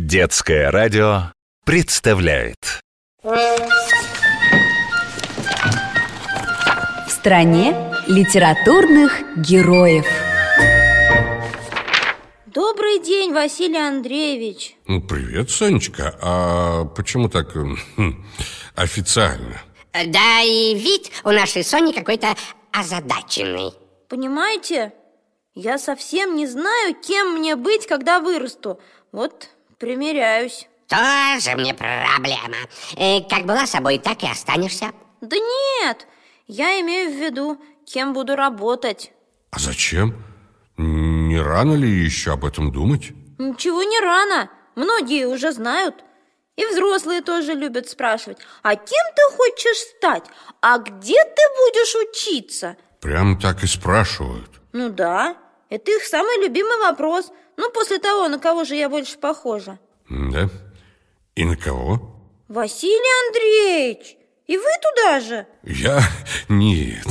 Детское радио представляет В стране литературных героев Добрый день, Василий Андреевич ну, Привет, Сонечка А почему так э, хм, официально? Да и вид у нашей Сони какой-то озадаченный Понимаете, я совсем не знаю, кем мне быть, когда вырасту Вот Примеряюсь. Тоже мне проблема. Э, как была собой, так и останешься. Да нет, я имею в виду, кем буду работать. А зачем? Не рано ли еще об этом думать? Ничего не рано. Многие уже знают. И взрослые тоже любят спрашивать, а кем ты хочешь стать? А где ты будешь учиться? Прям так и спрашивают. Ну да, это их самый любимый вопрос – ну, после того, на кого же я больше похожа. Да? И на кого? Василий Андреевич! И вы туда же? Я? Нет.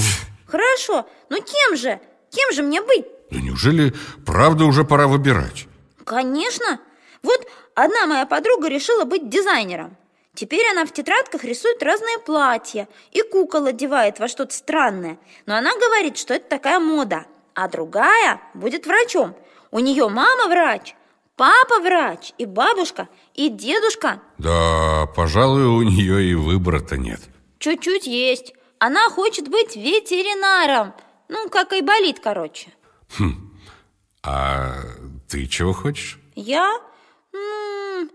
Хорошо, но кем же? Кем же мне быть? Да неужели правда уже пора выбирать? Конечно. Вот одна моя подруга решила быть дизайнером. Теперь она в тетрадках рисует разные платья и кукол одевает во что-то странное. Но она говорит, что это такая мода. А другая будет врачом – у нее мама врач, папа врач, и бабушка, и дедушка. Да, пожалуй, у нее и выбора-то нет. Чуть-чуть есть. Она хочет быть ветеринаром. Ну, как и болит, короче. Хм. А ты чего хочешь? Я? М -м -м.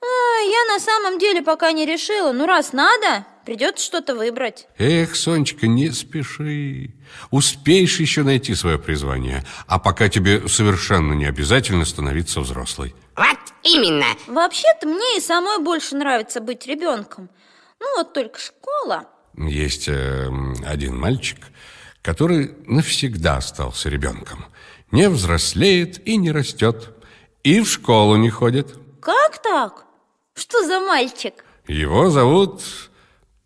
А, я на самом деле пока не решила. Ну, раз надо, Придется что-то выбрать. Эх, Сонечка, не спеши. Успеешь еще найти свое призвание. А пока тебе совершенно не обязательно становиться взрослой. Вот именно. Вообще-то мне и самой больше нравится быть ребенком. Ну вот только школа. Есть э, один мальчик, который навсегда остался ребенком. Не взрослеет и не растет. И в школу не ходит. Как так? Что за мальчик? Его зовут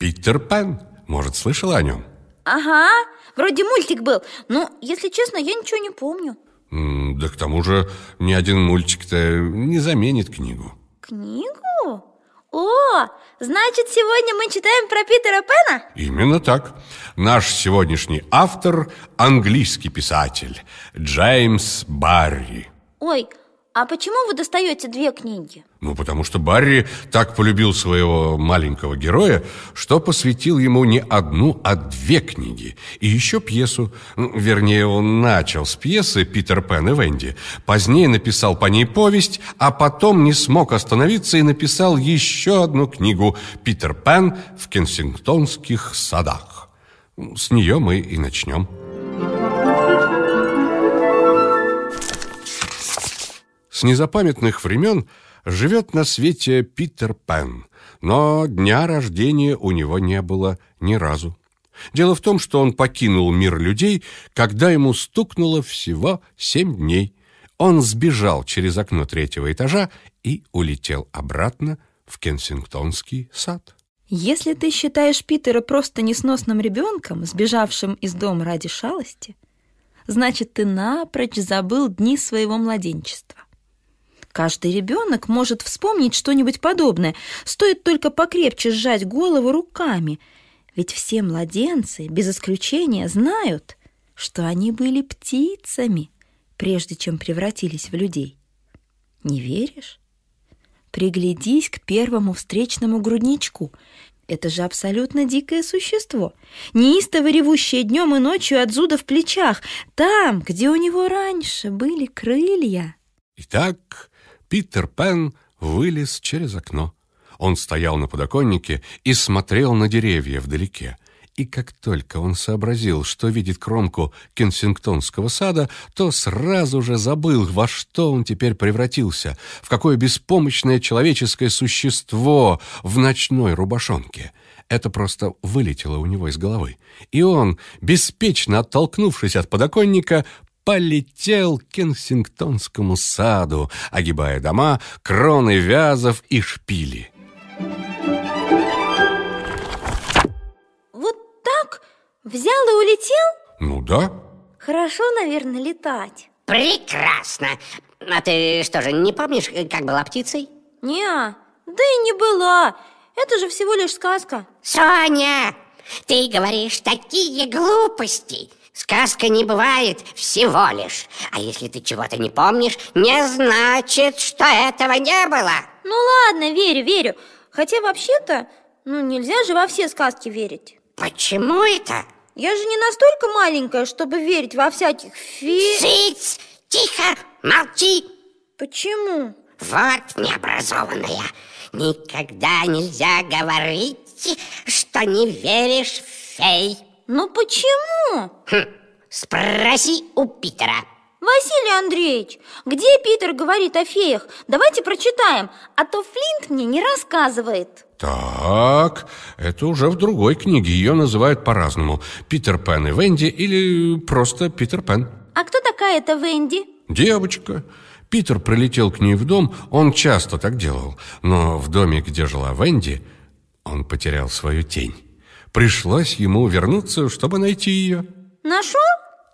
Питер Пен. Может, слышала о нем? Ага, вроде мультик был. Но, ну, если честно, я ничего не помню. Да к тому же ни один мультик-то не заменит книгу. Книгу? О, значит, сегодня мы читаем про Питера Пена? Именно так. Наш сегодняшний автор – английский писатель Джеймс Барри. Ой, а почему вы достаете две книги? Ну, потому что Барри так полюбил своего маленького героя, что посвятил ему не одну, а две книги. И еще пьесу. Вернее, он начал с пьесы «Питер Пен и Венди». Позднее написал по ней повесть, а потом не смог остановиться и написал еще одну книгу «Питер Пен в кенсингтонских садах». С нее мы и начнем. С незапамятных времен живет на свете Питер Пен, но дня рождения у него не было ни разу. Дело в том, что он покинул мир людей, когда ему стукнуло всего семь дней. Он сбежал через окно третьего этажа и улетел обратно в Кенсингтонский сад. Если ты считаешь Питера просто несносным ребенком, сбежавшим из дома ради шалости, значит, ты напрочь забыл дни своего младенчества. Каждый ребенок может вспомнить что-нибудь подобное, стоит только покрепче сжать голову руками. Ведь все младенцы, без исключения, знают, что они были птицами, прежде чем превратились в людей. Не веришь? Приглядись к первому встречному грудничку. Это же абсолютно дикое существо, неистово ревущее днем и ночью от зуда в плечах, там, где у него раньше были крылья. Итак, Питер Пен вылез через окно. Он стоял на подоконнике и смотрел на деревья вдалеке. И как только он сообразил, что видит кромку Кенсингтонского сада, то сразу же забыл, во что он теперь превратился, в какое беспомощное человеческое существо в ночной рубашонке. Это просто вылетело у него из головы. И он, беспечно оттолкнувшись от подоконника, полетел к Кенсингтонскому саду, огибая дома, кроны вязов и шпили. Вот так? Взял и улетел? Ну да. Хорошо, наверное, летать. Прекрасно. А ты что же, не помнишь, как была птицей? Не, да и не была. Это же всего лишь сказка. Соня, ты говоришь такие глупости. Сказка не бывает всего лишь. А если ты чего-то не помнишь, не значит, что этого не было. Ну ладно, верю, верю. Хотя вообще-то, ну нельзя же во все сказки верить. Почему это? Я же не настолько маленькая, чтобы верить во всяких фи... Цыц! Тихо! Молчи! Почему? Вот необразованная. Никогда нельзя говорить, что не веришь в фей. Ну почему? Хм, спроси у Питера. Василий Андреевич, где Питер говорит о феях? Давайте прочитаем, а то Флинт мне не рассказывает. Так, это уже в другой книге, ее называют по-разному. Питер Пен и Венди или просто Питер Пен. А кто такая эта Венди? Девочка. Питер прилетел к ней в дом, он часто так делал. Но в доме, где жила Венди, он потерял свою тень. Пришлось ему вернуться, чтобы найти ее. Нашел?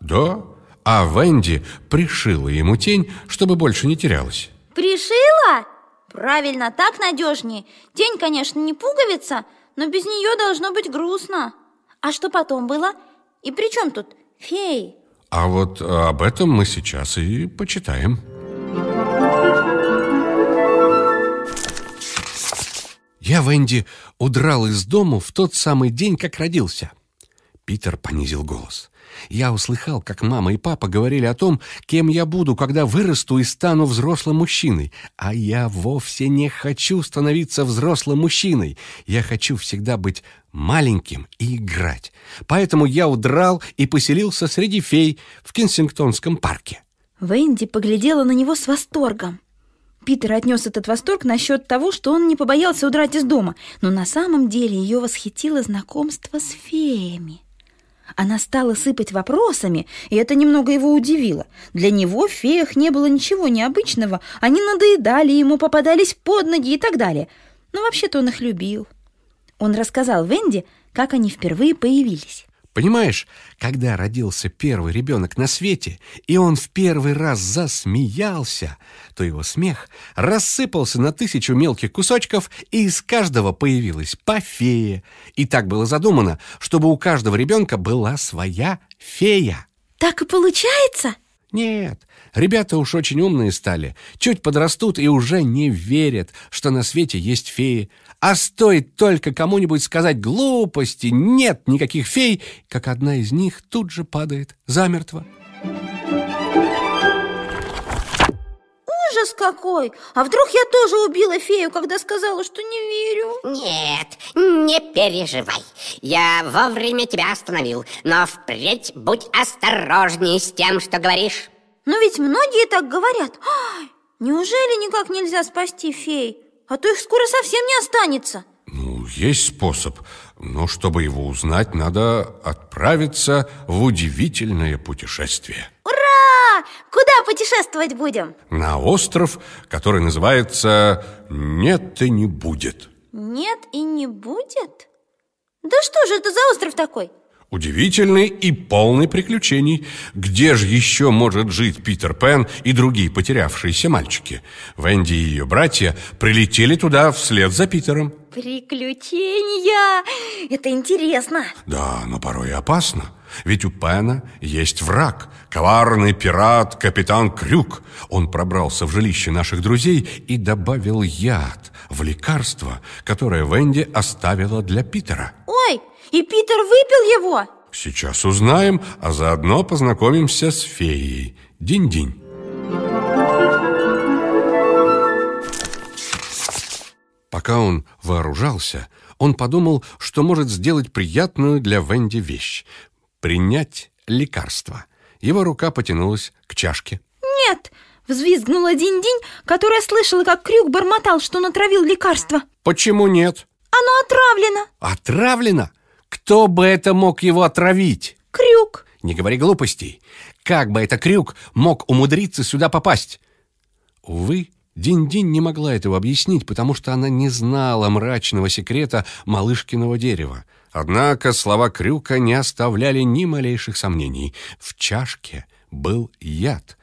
Да. А Венди пришила ему тень, чтобы больше не терялась. Пришила? Правильно, так надежнее. Тень, конечно, не пуговица, но без нее должно быть грустно. А что потом было? И при чем тут феи? А вот э, об этом мы сейчас и почитаем. Я, Венди, удрал из дому в тот самый день, как родился. Питер понизил голос. Я услыхал, как мама и папа говорили о том, кем я буду, когда вырасту и стану взрослым мужчиной. А я вовсе не хочу становиться взрослым мужчиной. Я хочу всегда быть маленьким и играть. Поэтому я удрал и поселился среди фей в Кенсингтонском парке. Венди поглядела на него с восторгом. Питер отнес этот восторг насчет того, что он не побоялся удрать из дома, но на самом деле ее восхитило знакомство с феями. Она стала сыпать вопросами, и это немного его удивило. Для него в феях не было ничего необычного, они надоедали ему, попадались под ноги и так далее. Но вообще-то он их любил. Он рассказал Венди, как они впервые появились. Понимаешь, когда родился первый ребенок на свете, и он в первый раз засмеялся, то его смех рассыпался на тысячу мелких кусочков, и из каждого появилась по фее. И так было задумано, чтобы у каждого ребенка была своя фея. Так и получается? Нет, ребята уж очень умные стали, чуть подрастут и уже не верят, что на свете есть феи. А стоит только кому-нибудь сказать глупости, нет никаких фей, как одна из них тут же падает замертво. Ужас какой! А вдруг я тоже убила фею, когда сказала, что не верю? Нет, не переживай. Я вовремя тебя остановил, но впредь будь осторожней с тем, что говоришь. Но ведь многие так говорят. Ой, неужели никак нельзя спасти фей? а то их скоро совсем не останется. Ну, есть способ, но чтобы его узнать, надо отправиться в удивительное путешествие. Ура! Куда путешествовать будем? На остров, который называется «Нет и не будет». Нет и не будет? Да что же это за остров такой? Удивительный и полный приключений. Где же еще может жить Питер Пен и другие потерявшиеся мальчики? Венди и ее братья прилетели туда вслед за Питером. Приключения! Это интересно. Да, но порой опасно. Ведь у Пена есть враг, коварный пират капитан Крюк. Он пробрался в жилище наших друзей и добавил яд в лекарство, которое Венди оставила для Питера. И Питер выпил его? Сейчас узнаем, а заодно познакомимся с феей. Динь-динь. Пока он вооружался, он подумал, что может сделать приятную для Венди вещь – принять лекарство. Его рука потянулась к чашке. «Нет!» – взвизгнула Динь-Динь, которая слышала, как Крюк бормотал, что натравил лекарство. «Почему нет?» «Оно отравлено!» «Отравлено? Кто бы это мог его отравить? Крюк. Не говори глупостей. Как бы это крюк мог умудриться сюда попасть? Увы, Динь-Динь не могла этого объяснить, потому что она не знала мрачного секрета малышкиного дерева. Однако слова Крюка не оставляли ни малейших сомнений. В чашке был яд.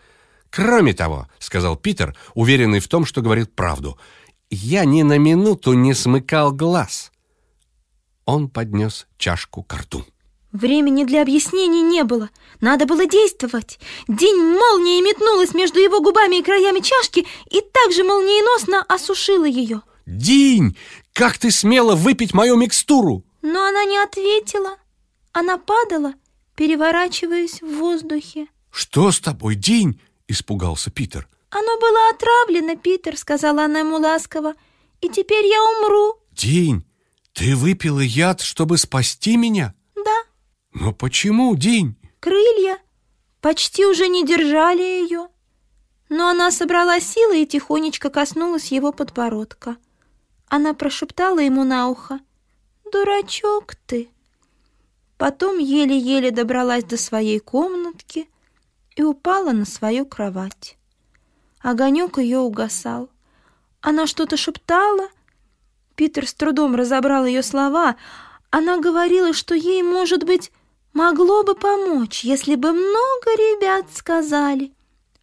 «Кроме того», — сказал Питер, уверенный в том, что говорит правду, «я ни на минуту не смыкал глаз. Он поднес чашку к рту. Времени для объяснений не было. Надо было действовать. День молнией метнулась между его губами и краями чашки и также молниеносно осушила ее. День, как ты смела выпить мою микстуру?» Но она не ответила. Она падала, переворачиваясь в воздухе. «Что с тобой, День? испугался Питер. «Оно было отравлено, Питер», – сказала она ему ласково. «И теперь я умру». День. Ты выпила яд, чтобы спасти меня? Да. Но почему, День? Крылья почти уже не держали ее. Но она собрала силы и тихонечко коснулась его подбородка. Она прошептала ему на ухо. «Дурачок ты!» Потом еле-еле добралась до своей комнатки и упала на свою кровать. Огонек ее угасал. Она что-то шептала — Питер с трудом разобрал ее слова. Она говорила, что ей, может быть, могло бы помочь, если бы много ребят сказали,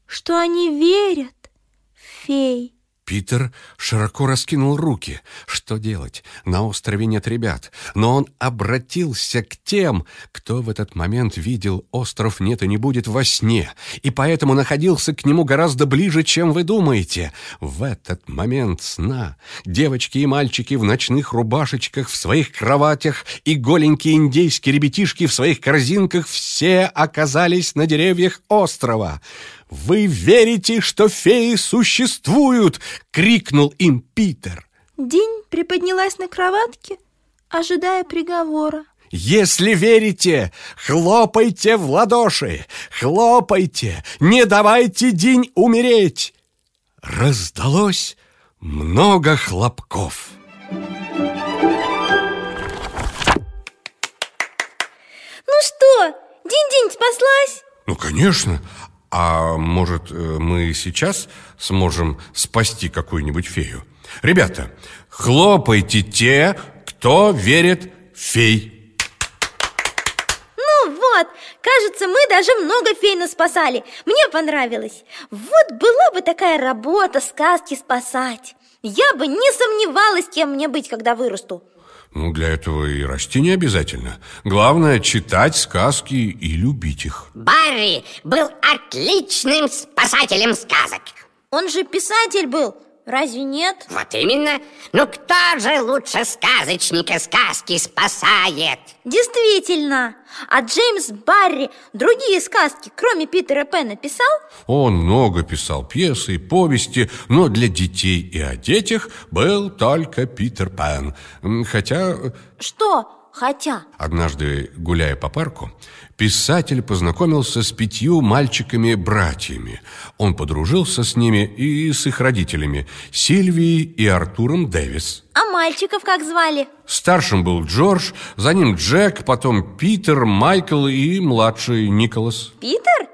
что они верят в фей. Питер широко раскинул руки. Что делать? На острове нет ребят. Но он обратился к тем, кто в этот момент видел остров нет и не будет во сне, и поэтому находился к нему гораздо ближе, чем вы думаете. В этот момент сна девочки и мальчики в ночных рубашечках, в своих кроватях и голенькие индейские ребятишки в своих корзинках все оказались на деревьях острова. «Вы верите, что феи существуют?» — крикнул им Питер. День приподнялась на кроватке, ожидая приговора. Если верите, хлопайте в ладоши, хлопайте, не давайте день умереть. Раздалось много хлопков. Ну что, День День спаслась? Ну, конечно, а может, э, мы сейчас сможем спасти какую-нибудь фею? Ребята, хлопайте те, кто верит в фей. Ну вот, кажется, мы даже много фей спасали. Мне понравилось. Вот была бы такая работа, сказки спасать. Я бы не сомневалась, кем мне быть, когда вырасту. Ну, для этого и расти не обязательно. Главное – читать сказки и любить их. Барри был отличным спасателем сказок. Он же писатель был. Разве нет? Вот именно. Ну кто же лучше сказочника сказки спасает? Действительно. А Джеймс Барри другие сказки, кроме Питера Пэна, писал? Он много писал пьесы и повести, но для детей и о детях был только Питер Пэн. Хотя... Э, Что? Хотя... Однажды, гуляя по парку, писатель познакомился с пятью мальчиками-братьями. Он подружился с ними и с их родителями, Сильвией и Артуром Дэвис. А мальчиков как звали? Старшим был Джордж, за ним Джек, потом Питер, Майкл и младший Николас. Питер?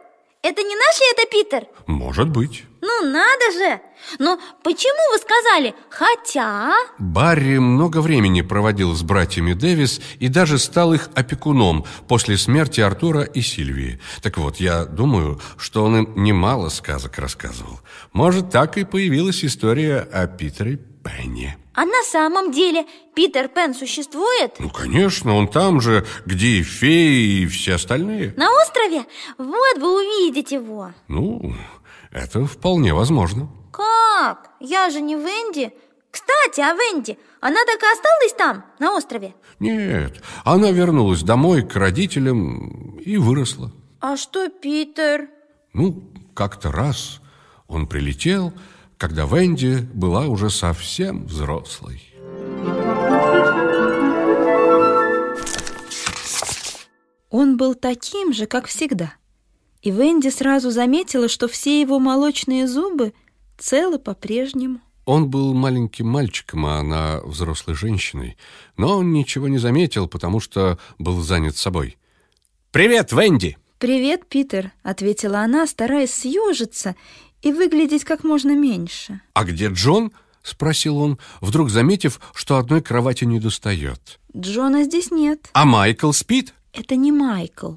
Это не наш ли это Питер? Может быть Ну надо же! Но почему вы сказали «хотя»? Барри много времени проводил с братьями Дэвис и даже стал их опекуном после смерти Артура и Сильвии. Так вот, я думаю, что он им немало сказок рассказывал. Может, так и появилась история о Питере Пенни. А на самом деле Питер Пен существует? Ну, конечно, он там же, где и феи, и все остальные На острове? Вот вы увидите его Ну, это вполне возможно Как? Я же не Венди Кстати, а Венди, она так и осталась там, на острове? Нет, она вернулась домой к родителям и выросла А что Питер? Ну, как-то раз он прилетел, когда Венди была уже совсем взрослой. Он был таким же, как всегда. И Венди сразу заметила, что все его молочные зубы целы по-прежнему. Он был маленьким мальчиком, а она взрослой женщиной. Но он ничего не заметил, потому что был занят собой. «Привет, Венди!» «Привет, Питер», — ответила она, стараясь съежиться и выглядеть как можно меньше. А где Джон? спросил он, вдруг заметив, что одной кровати не достает. Джона здесь нет. А Майкл спит? Это не Майкл.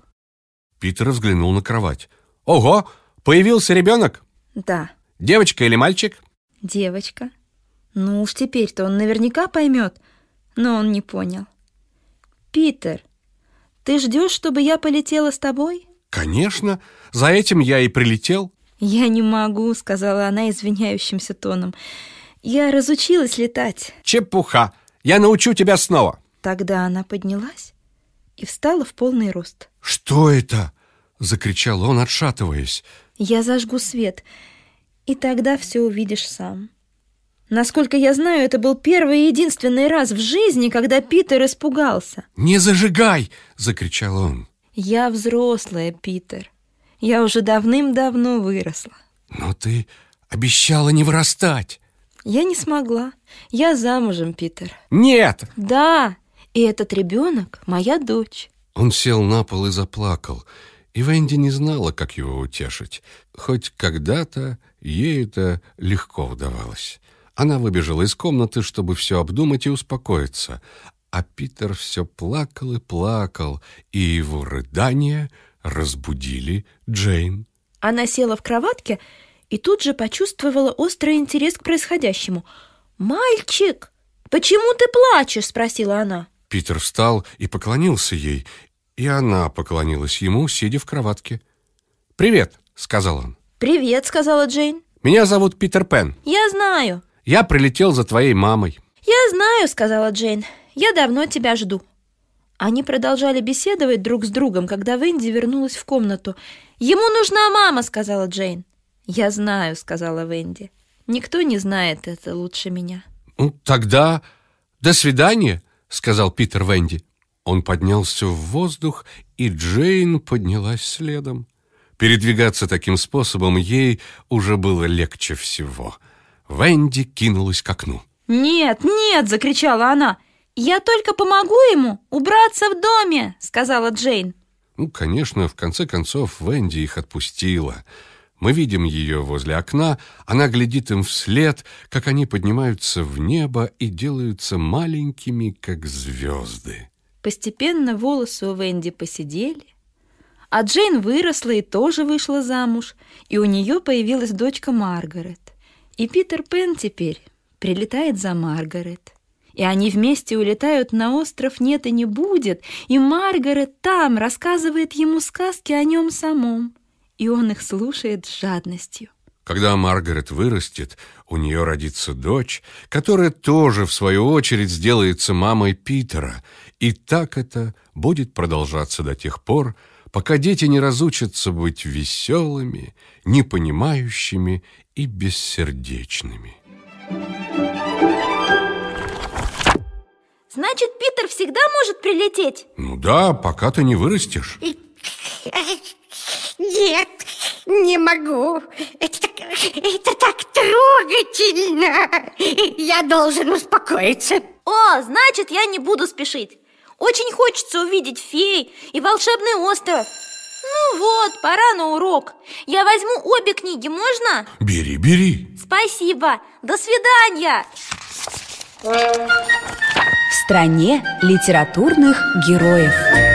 Питер взглянул на кровать. Ого, появился ребенок? Да. Девочка или мальчик? Девочка. Ну уж теперь-то он наверняка поймет, но он не понял. Питер, ты ждешь, чтобы я полетела с тобой? Конечно, за этим я и прилетел. «Я не могу», — сказала она извиняющимся тоном. «Я разучилась летать». «Чепуха! Я научу тебя снова!» Тогда она поднялась и встала в полный рост. «Что это?» — закричал он, отшатываясь. «Я зажгу свет, и тогда все увидишь сам». Насколько я знаю, это был первый и единственный раз в жизни, когда Питер испугался. «Не зажигай!» — закричал он. «Я взрослая, Питер. Я уже давным-давно выросла. Но ты обещала не вырастать. Я не смогла. Я замужем, Питер. Нет! Да, и этот ребенок моя дочь. Он сел на пол и заплакал. И Венди не знала, как его утешить. Хоть когда-то ей это легко удавалось. Она выбежала из комнаты, чтобы все обдумать и успокоиться. А Питер все плакал и плакал, и его рыдания разбудили Джейн. Она села в кроватке и тут же почувствовала острый интерес к происходящему. «Мальчик, почему ты плачешь?» – спросила она. Питер встал и поклонился ей, и она поклонилась ему, сидя в кроватке. «Привет», – сказал он. «Привет», – сказала Джейн. «Меня зовут Питер Пен». «Я знаю». «Я прилетел за твоей мамой». «Я знаю», – сказала Джейн. «Я давно тебя жду». Они продолжали беседовать друг с другом, когда Венди вернулась в комнату. «Ему нужна мама!» — сказала Джейн. «Я знаю», — сказала Венди. «Никто не знает это лучше меня». «Ну, «Тогда до свидания», — сказал Питер Венди. Он поднялся в воздух, и Джейн поднялась следом. Передвигаться таким способом ей уже было легче всего. Венди кинулась к окну. «Нет, нет!» — закричала она. «Я только помогу ему убраться в доме», — сказала Джейн. Ну, конечно, в конце концов Венди их отпустила. Мы видим ее возле окна, она глядит им вслед, как они поднимаются в небо и делаются маленькими, как звезды. Постепенно волосы у Венди посидели, а Джейн выросла и тоже вышла замуж, и у нее появилась дочка Маргарет. И Питер Пен теперь прилетает за Маргарет. И они вместе улетают на остров «Нет и не будет», и Маргарет там рассказывает ему сказки о нем самом. И он их слушает с жадностью. Когда Маргарет вырастет, у нее родится дочь, которая тоже, в свою очередь, сделается мамой Питера. И так это будет продолжаться до тех пор, пока дети не разучатся быть веселыми, непонимающими и бессердечными. Значит, Питер всегда может прилететь? Ну да, пока ты не вырастешь э, Нет, не могу Это так, это так трогательно Я должен успокоиться О, значит, я не буду спешить Очень хочется увидеть фей и волшебный остров ну вот, пора на урок Я возьму обе книги, можно? Бери, бери Спасибо, до свидания э, стране литературных героев.